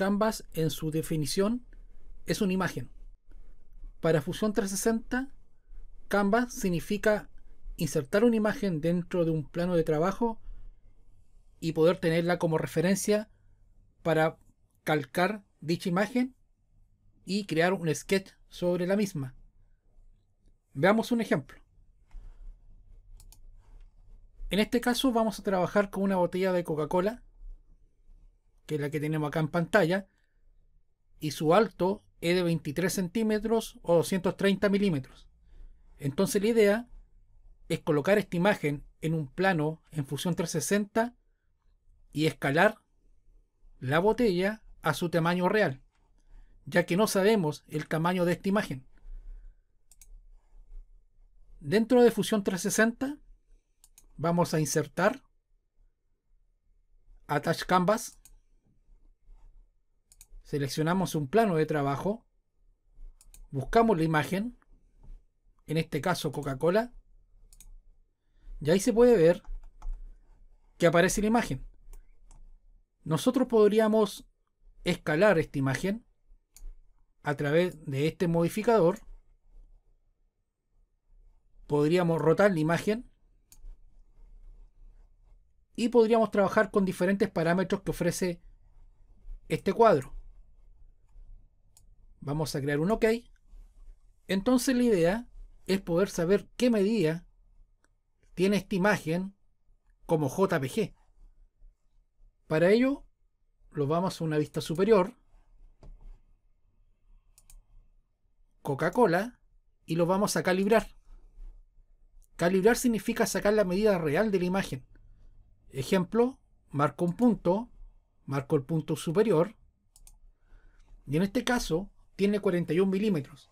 Canvas en su definición es una imagen. Para Fusión 360, Canvas significa insertar una imagen dentro de un plano de trabajo y poder tenerla como referencia para calcar dicha imagen y crear un sketch sobre la misma. Veamos un ejemplo. En este caso vamos a trabajar con una botella de Coca-Cola que es la que tenemos acá en pantalla, y su alto es de 23 centímetros o 230 milímetros. Entonces la idea es colocar esta imagen en un plano en fusión 360 y escalar la botella a su tamaño real, ya que no sabemos el tamaño de esta imagen. Dentro de Fusión 360 vamos a insertar Attach Canvas Seleccionamos un plano de trabajo. Buscamos la imagen. En este caso Coca-Cola. Y ahí se puede ver que aparece la imagen. Nosotros podríamos escalar esta imagen a través de este modificador. Podríamos rotar la imagen. Y podríamos trabajar con diferentes parámetros que ofrece este cuadro. Vamos a crear un OK. Entonces la idea es poder saber qué medida tiene esta imagen como JPG. Para ello, lo vamos a una vista superior, Coca-Cola, y lo vamos a calibrar. Calibrar significa sacar la medida real de la imagen. Ejemplo, marco un punto, marco el punto superior, y en este caso tiene 41 milímetros.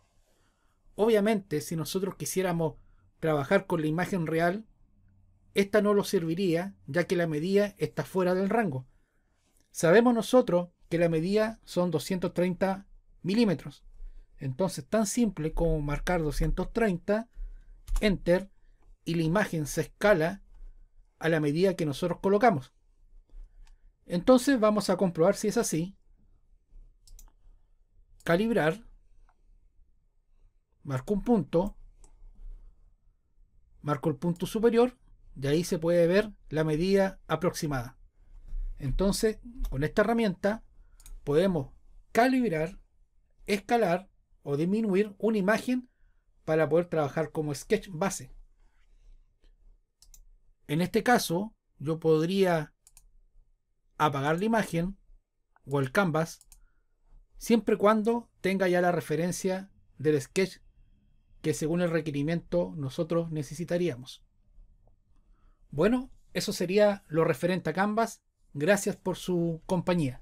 Obviamente, si nosotros quisiéramos trabajar con la imagen real, esta no nos serviría, ya que la medida está fuera del rango. Sabemos nosotros que la medida son 230 milímetros. Entonces, tan simple como marcar 230, enter, y la imagen se escala a la medida que nosotros colocamos. Entonces, vamos a comprobar si es así calibrar, marco un punto, marco el punto superior, y ahí se puede ver la medida aproximada. Entonces, con esta herramienta podemos calibrar, escalar o disminuir una imagen para poder trabajar como sketch base. En este caso, yo podría apagar la imagen o el canvas siempre y cuando tenga ya la referencia del sketch que según el requerimiento nosotros necesitaríamos. Bueno, eso sería lo referente a Canvas. Gracias por su compañía.